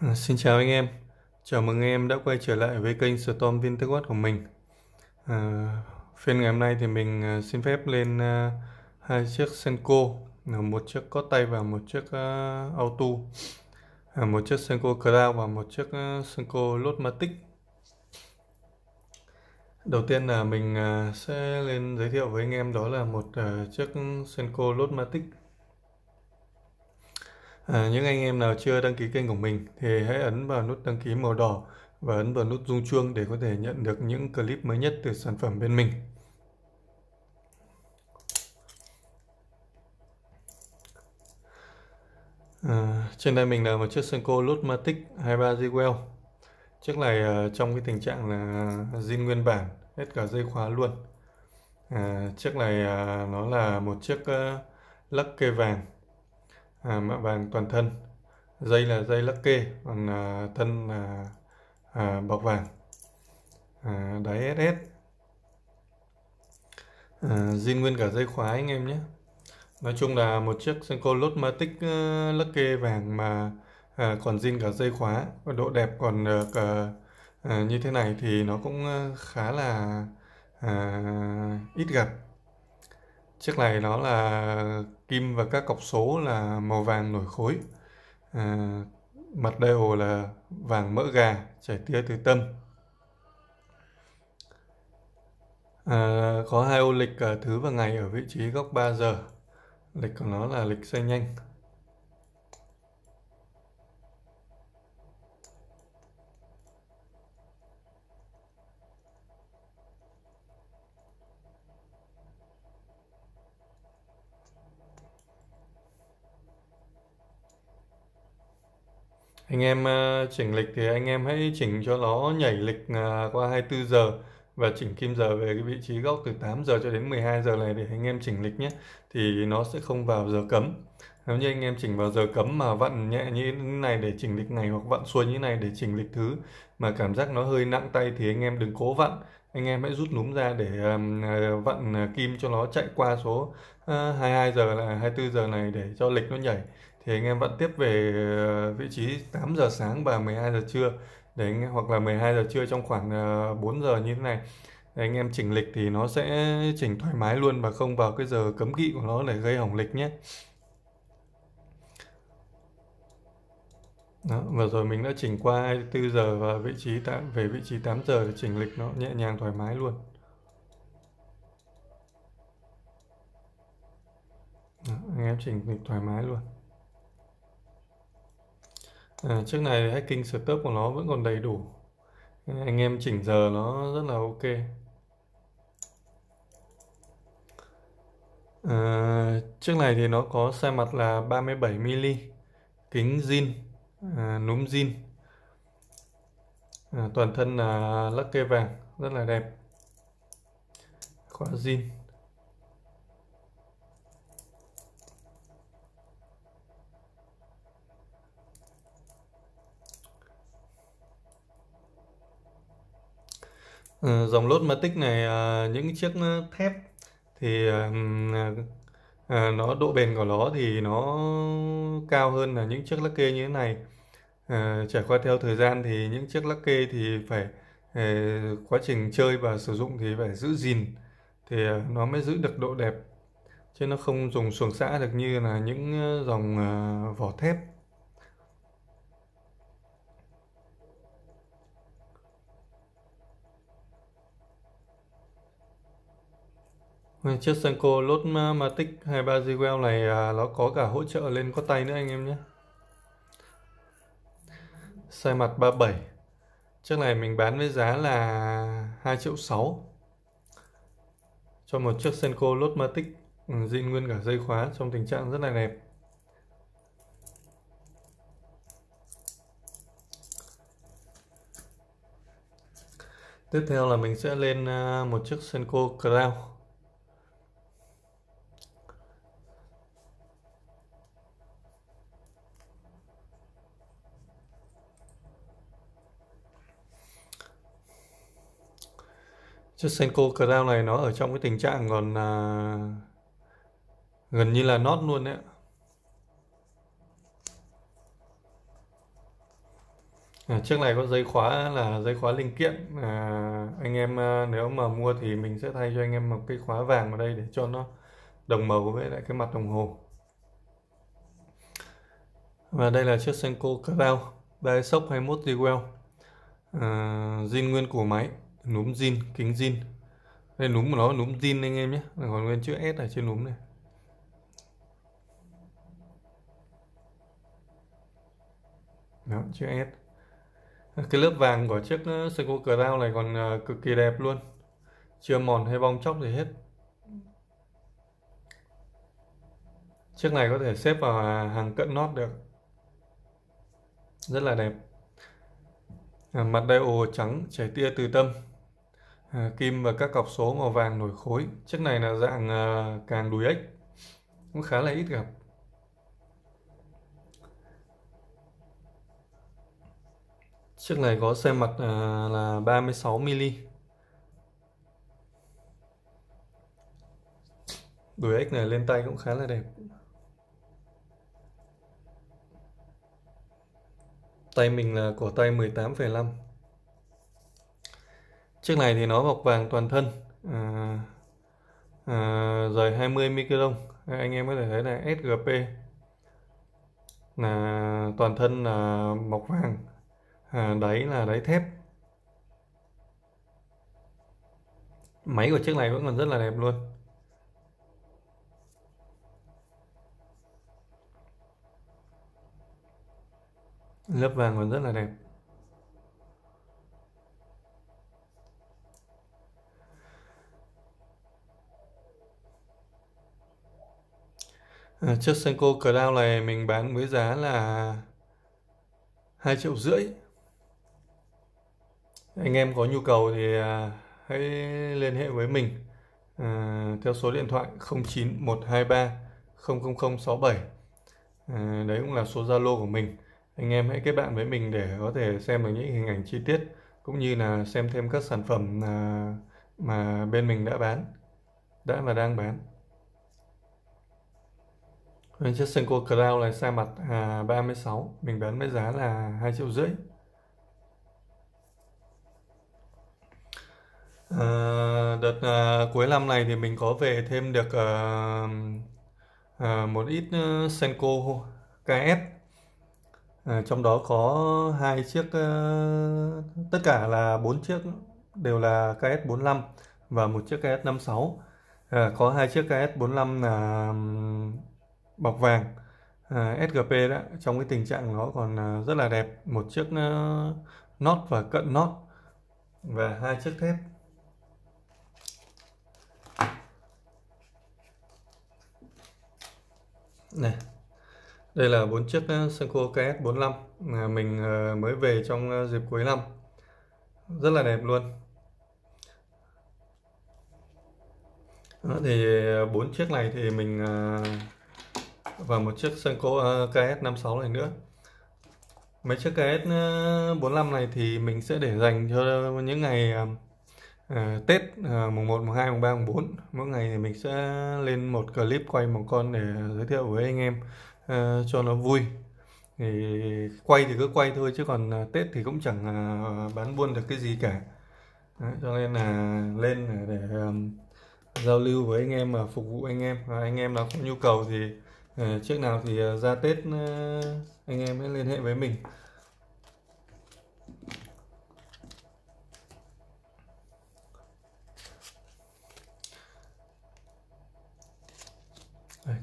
Ừ, xin chào anh em, chào mừng em đã quay trở lại với kênh Storm Viên Tech của mình à, Phiên ngày hôm nay thì mình ờ, xin phép lên uh, hai chiếc Senko Một chiếc có tay và một chiếc uh, Auto à, Một chiếc Senko Crown và một chiếc uh, Senko Lotmatic Đầu tiên là mình uh, sẽ lên giới thiệu với anh em đó là một uh, chiếc Senko Lotmatic À, những anh em nào chưa đăng ký kênh của mình thì hãy ấn vào nút đăng ký màu đỏ và ấn vào nút rung chuông để có thể nhận được những clip mới nhất từ sản phẩm bên mình. À, trên đây mình là một chiếc Senko Lotmatic 23 Jewel. Chiếc này uh, trong cái tình trạng là zin nguyên bản, hết cả dây khóa luôn. À, chiếc này uh, nó là một chiếc uh, lắc cây vàng à, mạ vàng toàn thân dây là dây lắc kê còn à, thân là à, bọc vàng à, đáy SS à, nguyên cả dây khóa anh em nhé Nói chung là một chiếc Senko Lotmatic uh, ờ, Lucky vàng mà à, còn zin cả dây khóa và độ đẹp còn được uh, à, như thế này thì nó cũng khá là à, ít gặp chiếc này nó là kim và các cọc số là màu vàng nổi khối à, mặt đeo là vàng mỡ gà chảy tia từ tâm à, có hai ô lịch thứ và ngày ở vị trí góc 3 giờ lịch của nó là lịch xoay nhanh anh em ờ, chỉnh lịch thì anh em hãy chỉnh cho nó nhảy lịch uh, qua 24 giờ và chỉnh kim giờ về cái vị trí góc từ 8 giờ cho đến 12 giờ này để anh em chỉnh lịch nhé thì nó sẽ không vào giờ cấm nếu như anh em chỉnh vào giờ cấm mà vặn nhẹ như thế này để chỉnh lịch ngày hoặc vặn xuôi như thế này để chỉnh lịch thứ mà cảm giác nó hơi nặng tay thì anh em đừng cố vặn anh em hãy rút núm ra để ờ, vặn ờ, kim cho nó chạy qua số uh, 22 giờ là 24 giờ này để cho lịch nó nhảy thì anh em vẫn tiếp về ờ, vị trí 8 giờ sáng và 12 giờ trưa để anh em, hoặc là 12 giờ trưa trong khoảng 4 ờ, giờ như thế này để anh em chỉnh lịch thì nó sẽ chỉnh thoải mái luôn và không vào cái giờ cấm kỵ của nó để gây hỏng lịch nhé Đó, vừa rồi mình đã chỉnh qua 24 giờ và vị trí 8, về vị trí 8 giờ để chỉnh lịch nó nhẹ nhàng thoải mái luôn. Đó, anh em chỉnh lịch thoải mái luôn. À, chiếc này thì hacking setup của nó vẫn còn đầy đủ anh em chỉnh giờ nó rất là ok à, chiếc này thì nó có xe mặt là 37mm kính zin à, núm zin à, toàn thân là lắc kê vàng rất là đẹp khóa zin Ừ, dòng lốt Matic này à, những chiếc ờ, thép thì ờ, à, à, nó độ bền của nó thì nó cao hơn là những chiếc lắc kê như thế này ờ, trải qua theo thời gian thì những chiếc lắc kê thì phải quá trình chơi và sử dụng thì phải giữ gìn thì nó mới giữ được độ đẹp chứ nó không dùng xuồng xã được như là những dòng vỏ thép Chiếc Senko Lốt Matic 23 GWL này à, nó có cả hỗ trợ lên có tay nữa anh em nhé. Size mặt 37. Chiếc này mình bán với giá là 2 triệu 6 cho một chiếc Senko Lốt Matic zin ừ, nguyên cả dây khóa trong tình trạng rất là đẹp. Tiếp theo là mình sẽ lên à, một chiếc Senko Crown chiếc Senko Crown này nó ở trong cái tình trạng còn à, gần như là nót luôn đấy À, chiếc này có dây khóa là dây khóa linh kiện à, anh em à, nếu mà mua thì mình sẽ thay cho anh em một cái khóa vàng vào đây để cho nó đồng màu với lại cái mặt đồng hồ và đây là chiếc Senko Crown ba sốc 21 Dewell à, zin nguyên của máy núm zin kính zin đây núm của nó núm zin anh em nhé còn nguyên chữ s ở trên núm này Đó, chữ S cái lớp vàng của chiếc ờ, Seiko Crown này còn ờ, cực kỳ đẹp luôn chưa mòn hay bong chóc gì hết chiếc này có thể xếp vào à, hàng cận nót được rất là đẹp à, mặt đai ồ trắng chảy tia từ tâm Ờ, kim và các cọc số màu vàng nổi khối chiếc này là dạng ờ, càng đùi ếch cũng khá là ít gặp chiếc này có xe mặt à, là 36 mm đuổi ếch này lên tay cũng khá là đẹp tay mình là của tay 18,5 chiếc này thì nó bọc vàng toàn thân à, à, rời 20 micron anh em có thể thấy là SGP là toàn thân là bọc vàng à, đáy là đáy thép máy của chiếc này vẫn còn rất là đẹp luôn lớp vàng còn rất là đẹp À, chiếc Senko Cloud này mình bán với giá là 2 triệu rưỡi anh em có nhu cầu thì à, hãy liên hệ với mình à, theo số điện thoại 09123 00067 à, đấy cũng là số Zalo của mình anh em hãy kết bạn với mình để có thể xem được những hình ảnh chi tiết cũng như là xem thêm các sản phẩm mà bên mình đã bán đã và đang bán Bên chiếc Senko Cloud này sai mặt à, 36 Mình bán với giá là 2 triệu rưỡi à, Đợt à, cuối năm này thì mình có về thêm được à, à, một ít à, Senko KS à, Trong đó có hai chiếc à, Tất cả là bốn chiếc đều là KS45 và một chiếc KS56 à, Có hai chiếc KS45 là bọc vàng à, SGP đó trong cái tình trạng nó còn à, rất là đẹp một chiếc uh, à, nót và cận nót và hai chiếc thép này đây là bốn chiếc à, Senko KS45 à, mình mới về trong dịp cuối năm rất là đẹp luôn đó, thì bốn chiếc này thì mình và một chiếc Senko ờ, KS56 này nữa mấy chiếc KS45 ờ, này thì mình sẽ để dành cho những ngày uh, Tết uh, mùng 1, mùng 2, mùng 3, mùng 4 mỗi ngày thì mình sẽ lên một clip quay một con để giới thiệu với anh em uh, cho nó vui thì quay thì cứ quay thôi chứ còn Tết thì cũng chẳng bán buôn được cái gì cả Đấy, cho nên là lên để, giao lưu với anh em và phục vụ anh em và anh em nào có nhu cầu thì à, ờ, chiếc nào thì ờ, ra Tết ờ, anh em hãy liên hệ với mình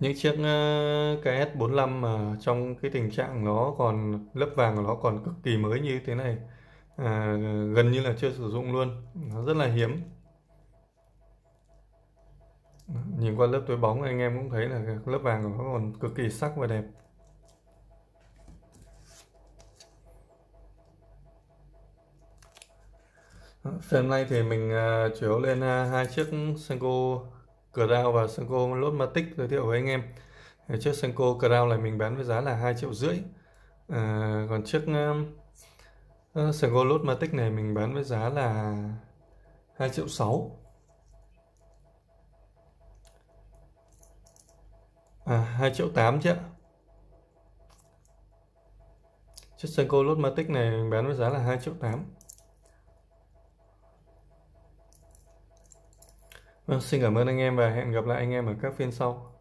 những chiếc KS45 mà trong cái tình trạng nó còn lớp vàng của nó còn cực kỳ mới như thế này à, gần như là chưa sử dụng luôn nó rất là hiếm nhìn qua lớp túi bóng anh em cũng thấy là lớp vàng của nó còn cực kỳ sắc và đẹp Phần hôm nay thì mình uh, chủ yếu lên à, hai chiếc Senko Crown và Senko Lốt Matic giới thiệu với anh em. Thì chiếc Senko Crown này mình bán với giá là 2 triệu rưỡi. À, còn chiếc uh, Senko Lốt Matic này mình bán với giá là 2 triệu 6. À, 2 triệu 8 chứ ạ. Chiếc Senko Lốt Matic này bán với giá là 2 triệu 8. Vâng, xin cảm ơn anh em và hẹn gặp lại anh em ở các phiên sau.